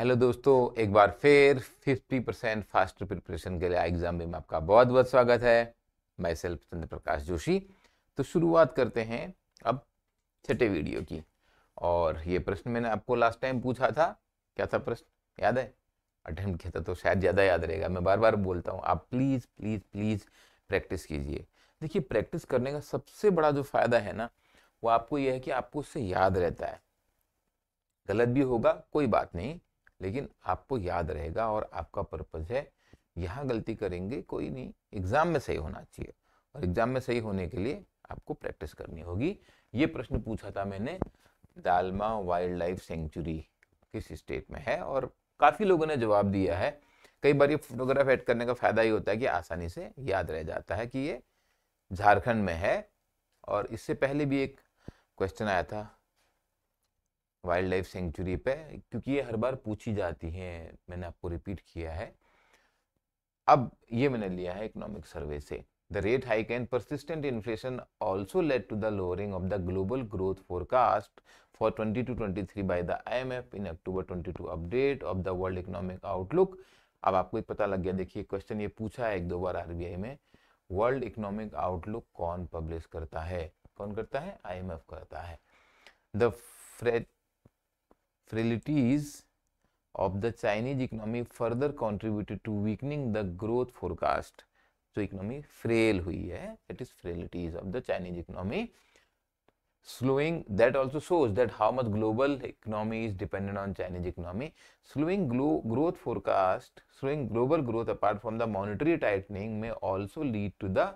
Hello दोस्तों एक बार फिर 50 परसेंट फास्ट प्रिपरेशन के लिए एग्जाम में आपका बहुत बहुत स्वागत है मैं सेल्फ चंद्र प्रकाश जोशी तो शुरुआत करते हैं अब छठे वीडियो की और ये प्रश्न मैंने आपको लास्ट टाइम पूछा था क्या था प्रश्न याद है अटेम्प्ट किया था तो शायद ज़्यादा याद रहेगा मैं बार बार बोलता हूँ आप प्लीज़ प्लीज़ प्लीज़ प्रैक्टिस कीजिए देखिए प्रैक्टिस करने का सबसे बड़ा जो फ़ायदा है ना वो आपको यह है कि आपको उससे याद रहता है गलत भी होगा कोई बात नहीं लेकिन आपको याद रहेगा और आपका पर्पज़ है यहाँ गलती करेंगे कोई नहीं एग्ज़ाम में सही होना चाहिए और एग्ज़ाम में सही होने के लिए आपको प्रैक्टिस करनी होगी ये प्रश्न पूछा था मैंने दालमा वाइल्ड लाइफ सेंचुरी किस स्टेट में है और काफ़ी लोगों ने जवाब दिया है कई बार ये फोटोग्राफ एड करने का फ़ायदा ही होता है कि आसानी से याद रह जाता है कि ये झारखंड में है और इससे पहले भी एक क्वेश्चन आया था वाइल्ड लाइफ सेंचुरी पे क्योंकि ये हर बार पूछी जाती हैं मैंने आपको रिपीट किया है अब ये मैंने लिया है इकोनॉमिक सर्वे से the rate hike and persistent inflation also led to the lowering of the global growth forecast for 20 to 23 by the IMF in October 22 update of the world economic outlook अब आपको पता लग गया देखिए question ये पूछा है एक दो बार आरबीआई में वर्ल्ड इकोनॉमिक आउटलुक कौन पब्लिश करता है कौन करता है आईएमएफ करता है the frailties of the Chinese economy further contributed to weakening the growth forecast. so economy frail hui hai that is frailties of the chinese economy slowing that also shows that how much global economy is dependent on chinese economy slowing growth forecast slowing global growth apart from the monetary tightening may also lead to the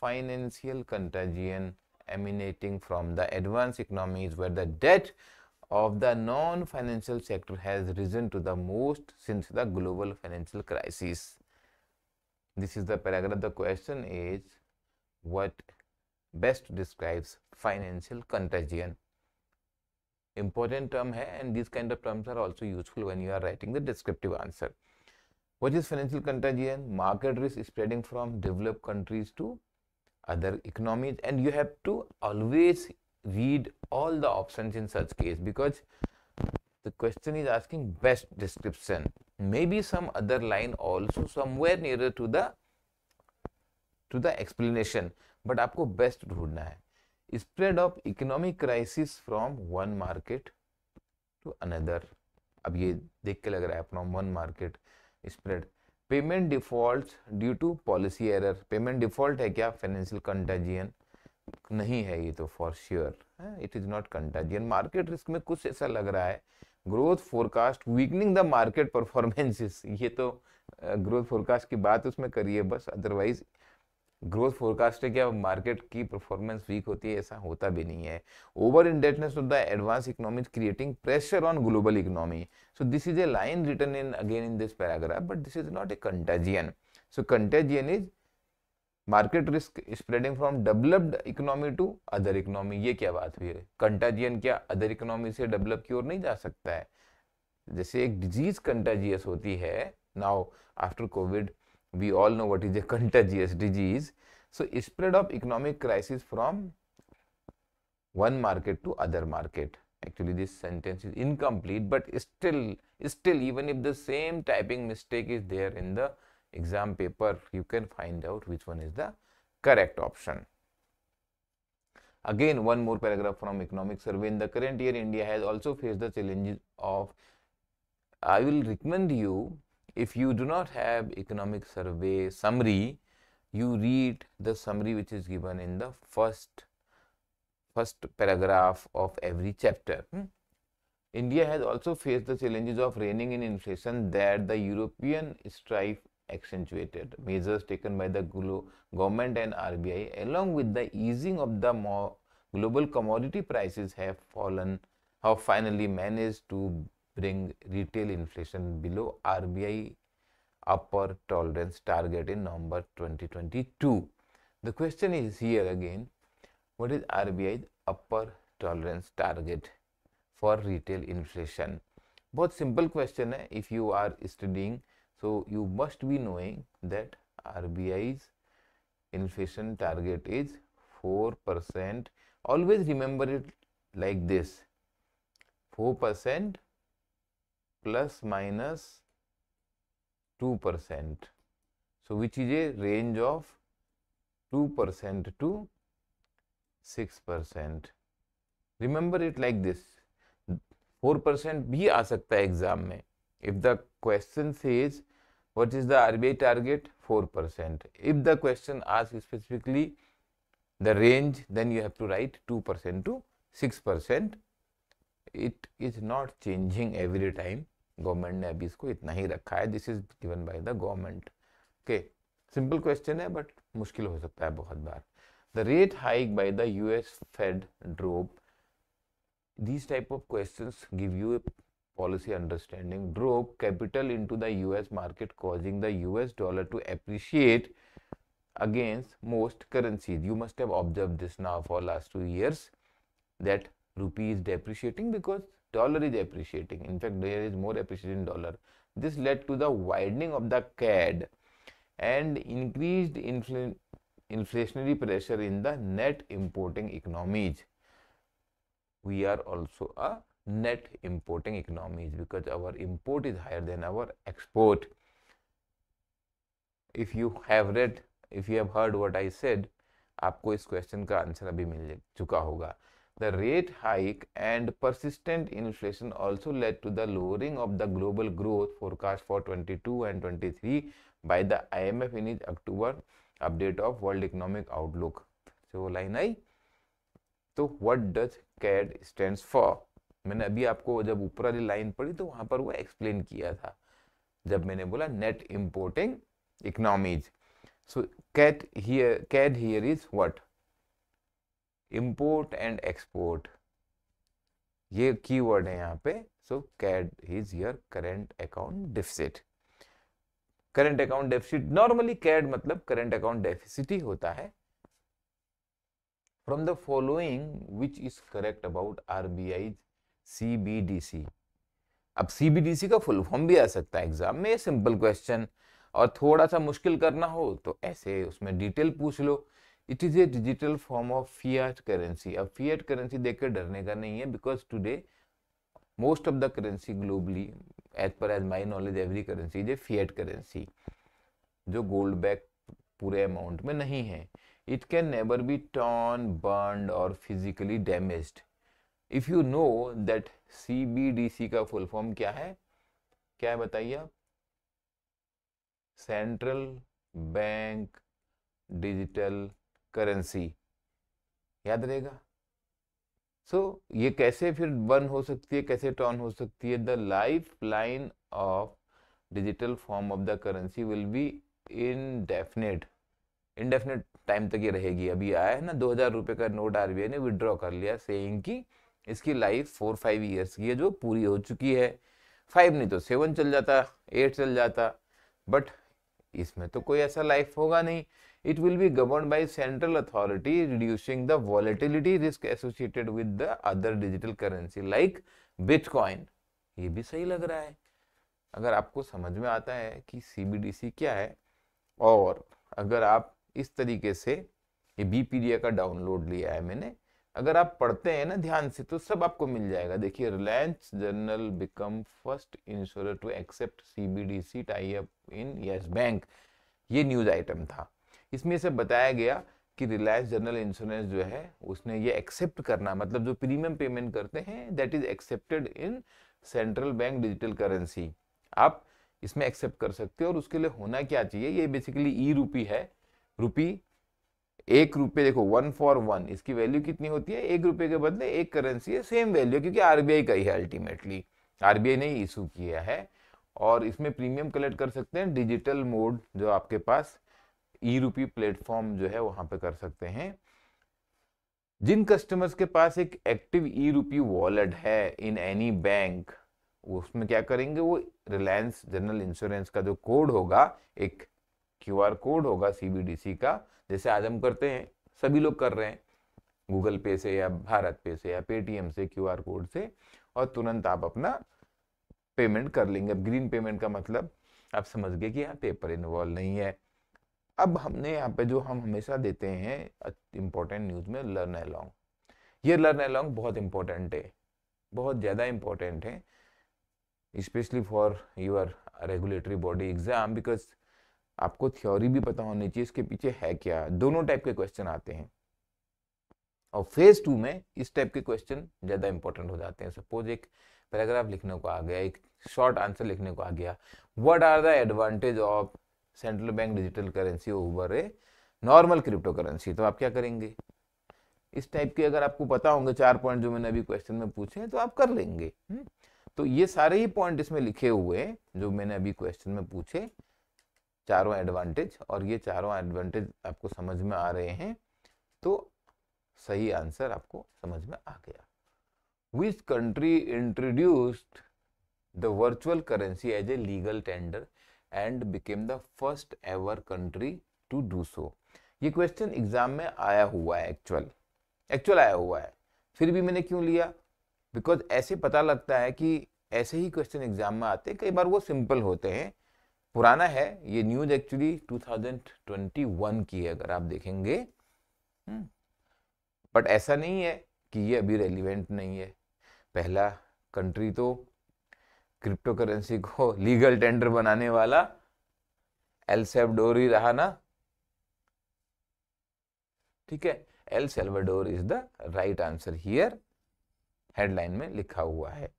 financial contagion emanating from the advanced economies where the debt of the non-financial sector has risen to the most since the global financial crisis. This is the paragraph. The question is what best describes financial contagion. Important term hai and these kind of terms are also useful when you are writing the descriptive answer. What is financial contagion? Market risk is spreading from developed countries to other economies and you have to always read all the options in such case because the question is asking best description maybe some other line also somewhere nearer to the to the explanation but to best ढूंढना है spread of economic crisis from one market to another अब ये देख के लग रहा है from one market spread payment defaults due to policy error. Payment default है क्या Financial contagion. नहीं है ये तो for sure it is not contagion market risk में कुछ ऐसा लग रहा है growth forecast weakening the market performances ये तो ग्रोथ फोरकास्ट की बात उसमें करिए बस अदरवाइज ग्रोथ फोरकास्ट है क्या मार्केट की परफॉर्मेंस वीक होती है ऐसा होता भी नहीं है over indebtedness of the advanced economy creating pressure on global economy so this is a line written in again in this paragraph but this is not a contagion so contagion is market risk spreading from developed economy to other economy ये क्या बात हुई है कंटाजियन क्या other economy से develop की ओर नहीं जा सकता है जैसे एक डिजीज कंटाजियस होती है now after Covid we all know what is a contagious disease so spread of economic crisis from one market to other market actually this sentence is incomplete but still still even if the same typing mistake is there in the exam paper, you can find out which one is the correct option. Again, one more paragraph from economic survey. In the current year, India has also faced the challenges of, I will recommend you, if you do not have economic survey summary, you read the summary which is given in the first first paragraph of every chapter. Hmm? India has also faced the challenges of reigning in inflation that the European strife accentuated. Measures taken by the government and RBI along with the easing of the global commodity prices have fallen have finally managed to bring retail inflation below RBI upper tolerance target in November 2022. The question is here again, what is RBI's upper tolerance target for retail inflation? Both simple question. Eh? If you are studying. So you must be knowing that RBI's inflation target is 4%. Always remember it like this 4% plus minus 2%. So which is a range of 2% to 6%. Remember it like this. 4% bhi aa sakta hai exam mein If the question says What is the RBI target? 4%. If the question asks specifically the range, then you have to write 2% to 6%. It is not changing every time. Government ne abhi isko itna hi rakha hai. This is given by the government. Okay. Simple question hai, but mushkil ho sakta hai बहुत baar. The rate hike by the US Fed drop these type of questions give you a policy understanding drove capital into the US market causing the US dollar to appreciate against most currencies. You must have observed this now for last two years that rupee is depreciating because dollar is appreciating. In fact, there is more appreciation dollar. This led to the widening of the CAD and increased infl inflationary pressure in the net importing economies. We are also a net importing economies because our import is higher than our export. If you have read, if you have heard what I said, aapko is question ka answer abhi mil chuka hoga The rate hike and persistent inflation also led to the lowering of the global growth forecast for 22 and 23 by the IMF in its October update of World Economic Outlook. So, line I. So, what does CAD stands for? मैंने अभी आपको जब ऊपर वाली line पढ़ी तो वहां पर वो एक्सप्लेन किया था जब मैंने बोला net importing economies so CAD here CAD here is what import and export ये कीवर्ड है यहाँ पे so CAD is your current account deficit current account deficit normally CAD मतलब करंट अकाउंट डेफिसिट ही होता है from the following which is correct about RBI CBDC अब CBDC का फुल फॉर्म भी आ सकता है एग्जाम में सिंपल क्वेश्चन और थोड़ा सा मुश्किल करना हो तो ऐसे उसमें डिटेल पूछ लो it is a digital form of fiat currency अब फियट करेंसी देख कर डरने का नहीं है because today most of the currency globally as per as my knowledge every currency is a fiat currency जो गोल्ड बैक पूरे अमाउंट में नहीं है it can never be torn burn और physically damaged if you know that C B D C का full form क्या है क्या है बताइए आप सेंट्रल बैंक डिजिटल करेंसी याद रहेगा सो so, ये कैसे फिर बर्न हो सकती है कैसे टर्न हो सकती है the life line of digital form of the currency will be indefinite indefinite time तक ये रहेगी अभी आया है ना दो हज़ार रुपये का नोट आरबीआई ने विद्रॉ कर लिया सेइंग कि इसकी लाइफ फोर फाइव ईयर्स की है जो पूरी हो चुकी है फाइव नहीं तो सेवन चल जाता एट चल जाता बट इसमें तो कोई ऐसा लाइफ होगा नहीं it will be govern by central authority reducing the volatility risk associated with the other digital currency like bitcoin ये भी सही लग रहा है अगर आपको समझ में आता है कि सी क्या है और अगर आप इस तरीके से ये बी का डाउनलोड लिया है मैंने अगर आप पढ़ते हैं ना ध्यान से तो सब आपको मिल जाएगा देखिए Reliance general become first insure to accept CBDC tie up in Yes Bank ये न्यूज आइटम था इसमें से बताया गया कि रिलायंस जनरल इंश्योरेंस जो है उसने ये एक्सेप्ट करना मतलब जो प्रीमियम पेमेंट करते हैं that is accepted in central bank digital currency आप इसमें एक्सेप्ट कर सकते हो और उसके लिए होना क्या चाहिए ये बेसिकली ई रूपी है रूपी एक रुपए देखो वन फॉर वन इसकी वैल्यू कितनी होती है एक रुपए के बदले एक करेंसी है सेम वैल्यू क्योंकि आरबीआई का ही है अल्टीमेटली आरबीआई ने ही इशू किया है और इसमें प्रीमियम कलेक्ट कर सकते हैं डिजिटल मोड जो आपके पास ई रूपी प्लेटफॉर्म जो है वहां पे कर सकते हैं जिन कस्टमर्स के पास एक एक्टिव ई रूपी वॉलेट है इन एनी बैंक उसमें क्या करेंगे वो रिलायंस जनरल इंश्योरेंस का जो कोड होगा एक क्यूआर कोड होगा सीबीडीसी का जैसे आज हम करते हैं सभी लोग कर रहे हैं गूगल पे से या भारत पे से या पेटीएम से क्यू कोड से और तुरंत आप अपना पेमेंट कर लेंगे अब ग्रीन पेमेंट का मतलब आप समझ गए कि यहाँ पेपर इन्वॉल्व नहीं है अब हमने यहाँ पे जो हम हमेशा देते हैं इम्पोर्टेंट न्यूज़ में लर्न अलॉन्ग ये लर्न अलॉन्ग बहुत इम्पोर्टेंट है बहुत ज़्यादा इम्पोर्टेंट है specially for your regulatory body exam because आपको थ्योरी भी पता होनी चाहिए इसके पीछे है क्या दोनों टाइप के क्वेश्चन आते हैं और फेज टू में इस टाइप के क्वेश्चन ज़्यादा इंपॉर्टेंट हो जाते हैं सपोज एक पैराग्राफ लिखने को आ गया एक शॉर्ट आंसर लिखने को आ गया what are the advantage of central bank digital currency over a normal crypto currency तो आप क्या करेंगे इस टाइप के अगर आपको पता होंगे चार पॉइंट जो मैंने अभी क्वेश्चन में पूछे हैं तो आप कर लेंगे हम्म? तो ये सारे ही पॉइंट इसमें लिखे हुए हैं जो मैंने अभी क्वेश्चन में पूछे चारों एडवांटेज और ये चारों एडवांटेज आपको समझ में आ रहे हैं तो सही आंसर आपको समझ में आ गया which country introduced the virtual currency as a legal tender and became the first ever country to do so ये क्वेश्चन एग्जाम में आया हुआ है एक्चुअल एक्चुअल आया हुआ है फिर भी मैंने क्यों लिया बिकॉज ऐसे पता लगता है कि ऐसे ही क्वेश्चन एग्जाम में आते हैं कई बार वो सिंपल होते हैं पुराना है ये न्यूज एक्चुअली 2021 की है अगर आप देखेंगे बट हम्म। ऐसा नहीं है कि ये अभी रेलिवेंट नहीं है पहला कंट्री तो क्रिप्टो करेंसी को लीगल टेंडर बनाने वाला एल सेल्वाडोर ही रहा ना ठीक है El Salvador is the right answer here headline में लिखा हुआ है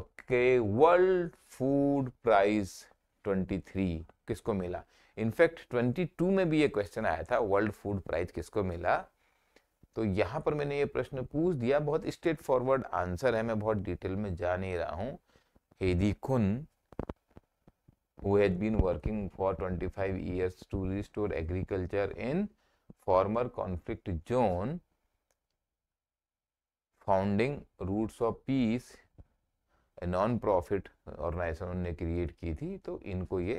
ओके वर्ल्ड फूड प्राइस 23 किसको मिला इनफैक्ट 22 में भी ये क्वेश्चन आया था वर्ल्ड फूड प्राइज किसको मिला तो यहाँ पर मैंने ये प्रश्न पूछ दिया बहुत स्ट्रेट फॉरवर्ड आंसर है मैं बहुत डिटेल में जा नहीं रहा हूँ हेदी खुन who has been working for 25 years to restore agriculture in former conflict zone founding roots of peace non profit organisation ने क्रिएट की थी तो इनको ये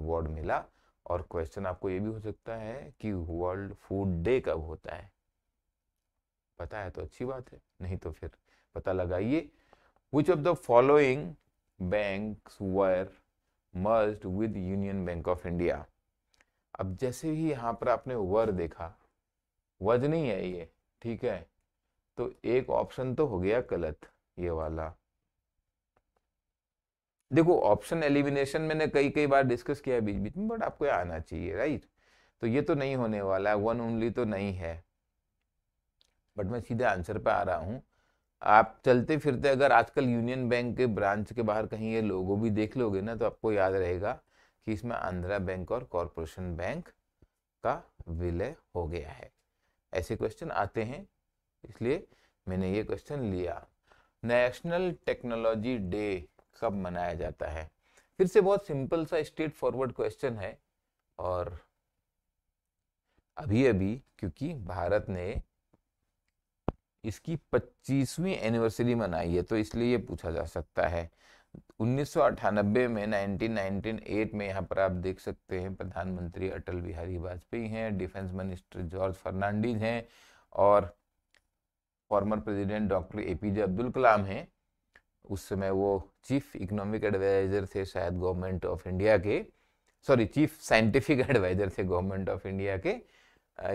अवार्ड मिला और क्वेश्चन आपको ये भी हो सकता है कि वर्ल्ड फूड डे कब होता है पता है तो अच्छी बात है नहीं तो फिर पता लगाइए which of the following bank were merged with Union Bank of India अब जैसे ही यहाँ पर आपने वर देखा वज नहीं है ये ठीक है तो एक ऑप्शन तो हो गया गलत ये वाला देखो ऑप्शन एलिमिनेशन मैंने कई कई बार डिस्कस किया बीच बीच में बट आपको आना चाहिए राइट तो ये तो नहीं होने वाला है वन ओनली तो नहीं है बट मैं सीधे आंसर पे आ रहा हूँ आप चलते फिरते अगर आजकल यूनियन बैंक के ब्रांच के बाहर कहीं ये लोगो भी देख लोगे ना तो आपको याद रहेगा कि इसमें आंध्रा बैंक और कॉरपोरेशन बैंक का विलय हो गया है ऐसे क्वेश्चन आते हैं इसलिए मैंने ये क्वेश्चन लिया नेशनल टेक्नोलॉजी डे कब मनाया जाता है फिर से बहुत सिंपल सा स्ट्रेट फॉरवर्ड क्वेश्चन है और अभी अभी क्योंकि भारत ने इसकी 25वीं एनिवर्सरी मनाई है तो इसलिए ये पूछा जा सकता है उन्नीस में 1998 में यहाँ पर आप देख सकते हैं प्रधानमंत्री अटल बिहारी वाजपेयी हैं डिफेंस मिनिस्टर जॉर्ज फर्नांडीज हैं और former president doctor A P J Abdul Kalam हैं उस समय वो चीफ इकोनॉमिक एडवाइजर थे शायद गवर्नमेंट ऑफ इंडिया के सॉरी चीफ साइंटिफिक एडवाइजर थे गवर्नमेंट ऑफ इंडिया के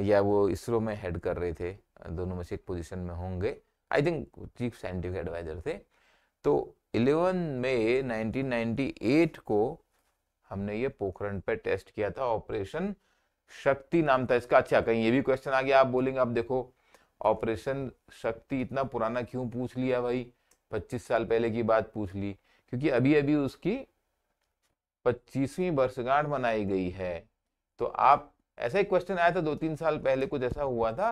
या वो इसरो में हेड कर रहे थे दोनों में से एक पोजीशन में होंगे I think chief scientific advisor थे तो 11 मई 1998 को हमने ये पोखरण पे टेस्ट किया था ऑपरेशन शक्ति नाम था इसका अच्छा कहीं ये भी क्वेश्चन आ गया आप बोलेंगे आप देखो ऑपरेशन शक्ति इतना पुराना क्यों पूछ लिया भाई पच्चीस साल पहले की बात पूछ ली क्योंकि अभी अभी उसकी पच्चीसवीं वर्षगांठ मनाई गई है तो आप ऐसा ही क्वेश्चन आया था दो तीन साल पहले कुछ ऐसा हुआ था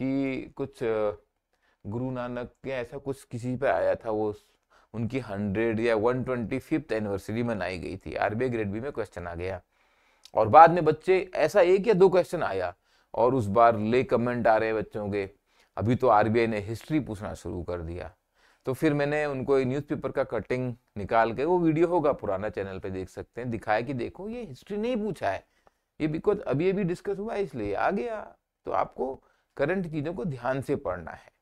कि कुछ गुरु नानक के ऐसा कुछ किसी पे आया था वो उनकी हंड्रेड या वन ट्वेंटी फिफ्थ एनिवर्सरी मनाई गई थी आरबीआई ग्रेड बी में क्वेश्चन आ गया और बाद में बच्चे ऐसा एक या दो क्वेश्चन आया और उस बार ले कमेंट आ रहे बच्चों के अभी तो आरबीआई ने हिस्ट्री पूछना शुरू कर दिया तो फिर मैंने उनको न्यूज़पेपर का कटिंग निकाल के वो वीडियो होगा पुराना चैनल पे देख सकते हैं दिखाया कि देखो ये हिस्ट्री नहीं पूछा है ये बिकॉज अभी अभी डिस्कस हुआ है इसलिए आ गया तो आपको करंट चीज़ों को ध्यान से पढ़ना है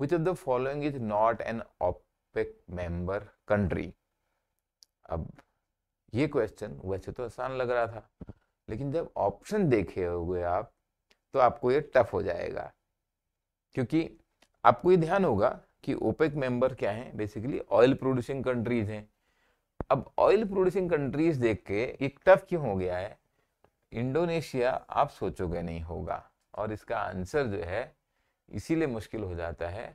which of the following is not an OPEC member country अब ये क्वेश्चन वैसे तो आसान लग रहा था लेकिन जब ऑप्शन देखे हुए आप तो आपको ये टफ हो जाएगा क्योंकि आपको ये ध्यान होगा कि ओपेक मेंबर क्या है बेसिकली ऑयल प्रोड्यूसिंग कंट्रीज हैं अब ऑयल प्रोड्यूसिंग कंट्रीज देख के एक टफ क्यों हो गया है इंडोनेशिया आप सोचोगे नहीं होगा और इसका आंसर जो है इसीलिए मुश्किल हो जाता है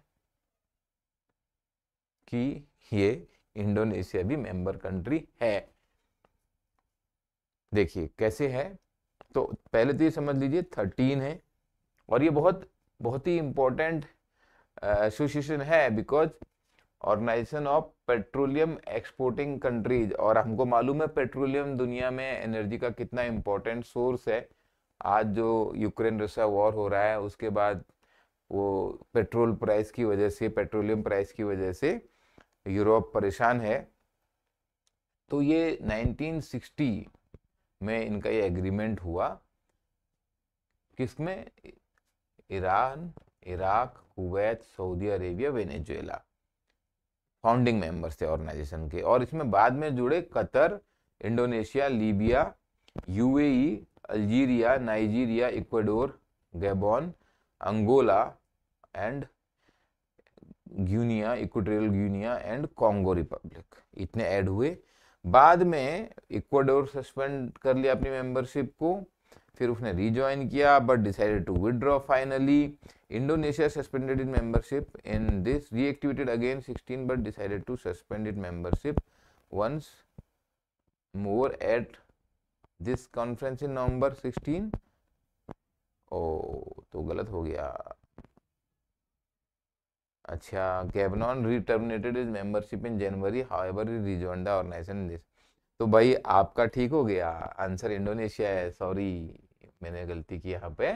कि ये इंडोनेशिया भी मेंबर कंट्री है देखिए कैसे है तो पहले तो ये समझ लीजिए थर्टीन है और ये बहुत बहुत ही इंपॉर्टेंट एसोसिएशन है because organisation of petroleum exporting countries और हमको मालूम है पेट्रोलियम दुनिया में एनर्जी का कितना इम्पोर्टेंट सोर्स है आज जो यूक्रेन रशिया वॉर हो रहा है उसके बाद वो पेट्रोल प्राइस की वजह से पेट्रोलियम प्राइस की वजह से यूरोप परेशान है तो ये 1960 में इनका ये एग्रीमेंट हुआ किसमें Iran Iraq Kuwait Saudi Arabia Venezuela founding members थे ऑर्गेनाइजेशन के और इसमें बाद में जुड़े Qatar Indonesia Libya UAE Algeria Nigeria Ecuador Gabon Angola and Guinea Equatorial Guinea and Congo Republic इतने ऐड हुए बाद में इक्वाडोर सस्पेंड कर लिया अपनी मेंबरशिप को फिर उसने रीजॉइन किया but decided to withdraw finally Indonesia suspended in membership in this reactivated again 16 but decided to suspended membership once more at this conference in November 16 ओ तो गलत हो गया अच्छा Gabon reterminated is membership in January how however rejoin the organisation this तो भाई आपका ठीक हो गया आंसर इंडोनेशिया है सॉरी मैंने गलती की यहाँ पे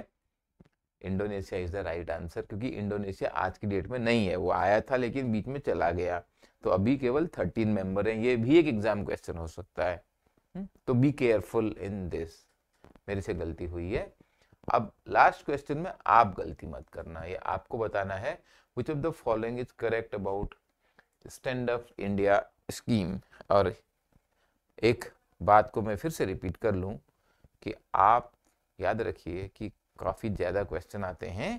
Indonesia is the right answer क्योंकि इंडोनेशिया आज की डेट में नहीं है वो आया था लेकिन बीच में चला गया तो अभी केवल थर्टीन मेंबर हैं ये भी एक एग्जाम क्वेश्चन हो सकता है हम्म, तो बी केयरफुल इन दिस मेरे से गलती हुई है अब लास्ट क्वेश्चन में आप गलती मत करना ये आपको बताना है which of the following is correct about stand up India scheme और एक बात को मैं फिर से रिपीट कर लूँ कि आप याद रखिए कि काफ़ी ज़्यादा क्वेश्चन आते हैं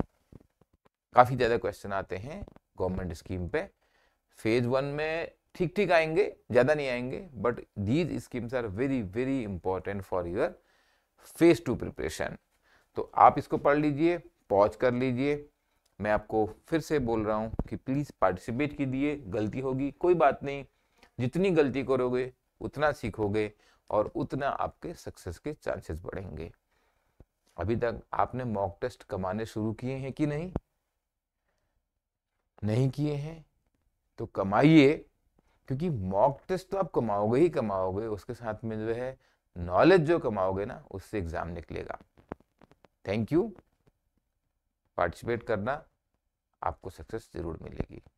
काफ़ी ज़्यादा क्वेश्चन आते हैं गवर्नमेंट स्कीम पे फेज वन में ठीक ठीक आएंगे ज़्यादा नहीं आएंगे but these schemes are very very important for your phase two preparation तो आप इसको पढ़ लीजिए पॉज कर लीजिए मैं आपको फिर से बोल रहा हूँ कि प्लीज़ पार्टिसिपेट कीजिए गलती होगी कोई बात नहीं जितनी गलती करोगे उतना सीखोगे और उतना आपके सक्सेस के चांसेस बढ़ेंगे अभी तक आपने मॉक टेस्ट कमाने शुरू किए हैं कि नहीं नहीं किए हैं तो कमाइए क्योंकि मॉक टेस्ट तो आप कमाओगे ही कमाओगे उसके साथ में जो है नॉलेज जो कमाओगे ना उससे एग्जाम निकलेगा थैंक यू पार्टिसिपेट करना आपको सक्सेस जरूर मिलेगी